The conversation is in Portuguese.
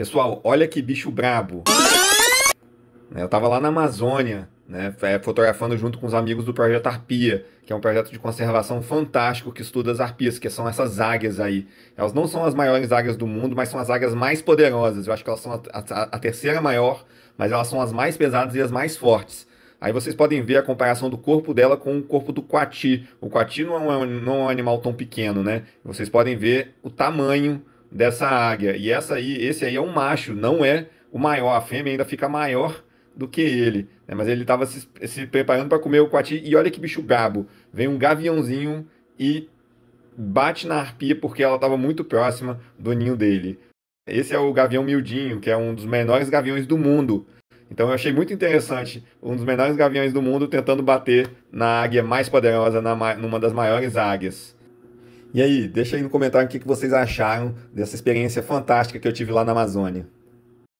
Pessoal, olha que bicho brabo. Eu estava lá na Amazônia, né, é, fotografando junto com os amigos do Projeto Arpia, que é um projeto de conservação fantástico que estuda as arpias, que são essas águias aí. Elas não são as maiores águias do mundo, mas são as águias mais poderosas. Eu acho que elas são a, a, a terceira maior, mas elas são as mais pesadas e as mais fortes. Aí vocês podem ver a comparação do corpo dela com o corpo do coati. O coati não é um, não é um animal tão pequeno, né? Vocês podem ver o tamanho dessa águia. E essa aí, esse aí é um macho, não é o maior. A fêmea ainda fica maior do que ele. Né? Mas ele estava se, se, preparando para comer o coati. E olha que bicho brabo. Vem um gaviãozinho e bate na arpia porque ela estava muito próxima do ninho dele. Esse é o gavião miudinho, que é um dos menores gaviões do mundo. Então eu achei muito interessante um dos menores gaviões do mundo tentando bater na águia mais poderosa, na, numa das maiores águias. E aí, deixa aí no comentário o que vocês acharam dessa experiência fantástica que eu tive lá na Amazônia.